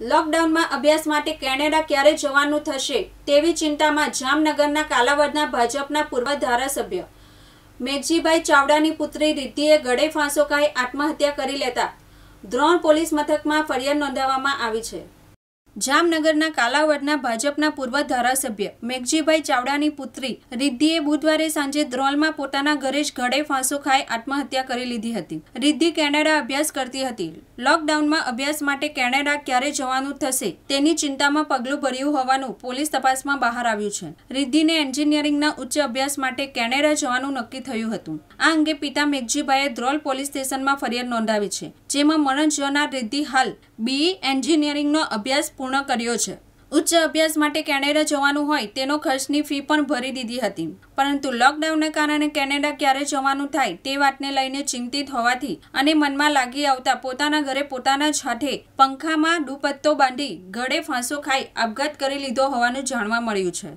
લોકડાઉનમાં અભ્યાસ માટે કેનેડા ક્યારે જવાનું થશે તેવી ચિંતામાં જામનગરના કાલાવડના ભાજપના પૂર્વ ધારાસભ્ય મેઘજીભાઈ ચાવડાની પુત્રી રિદ્ધિએ ગળે ફાંસો ખાઈ આત્મહત્યા કરી લેતા દ્રોણ પોલીસ મથકમાં ફરિયાદ નોંધાવવામાં આવી છે જામનગરના કાલાવડના ભાજપના પૂર્વ ધારાસભ્ય મેઘજીભાઈ ચાવડાની પુત્રી રિદ્ધિએ બુધવારે સાંજે ધ્રોલમાં પોતાના ઘરે જ ઘડે ફાંસો ખાઈ આત્મહત્યા કરી લીધી હતી રિદ્ધિ કેનેડા અભ્યાસ કરતી હતી લોકડાઉનમાં અભ્યાસ માટે કેનેડા ક્યારે જવાનું થશે તેની ચિંતામાં પગલું ભર્યું હોવાનું પોલીસ તપાસમાં બહાર આવ્યું છે રિદ્ધિને એન્જિનિયરિંગના ઉચ્ચ અભ્યાસ માટે કેનેડા જવાનું નક્કી થયું હતું આ અંગે પિતા મેઘજીભાઈએ ધ્રોલ પોલીસ સ્ટેશનમાં ફરિયાદ નોંધાવી છે જેમાં મરણ જોનાર રિદ્ધિ હાલ બી એન્જિનિયરિંગનો અભ્યાસ પૂર્ણ કર્યો છે ઉચ્ચ અભ્યાસ માટે કેનેડા જવાનું હોય તેનો ખર્ચની ફી પણ ભરી દીધી હતી પરંતુ લોકડાઉનને કારણે કેનેડા ક્યારે જવાનું થાય તે વાતને લઈને ચિંતિત હોવાથી અને મનમાં લાગી આવતા પોતાના ઘરે પોતાના જ હાથે પંખામાં દુપત્તો બાંધી ગળે ફાંસો ખાઈ આપઘાત કરી લીધો હોવાનું જાણવા મળ્યું છે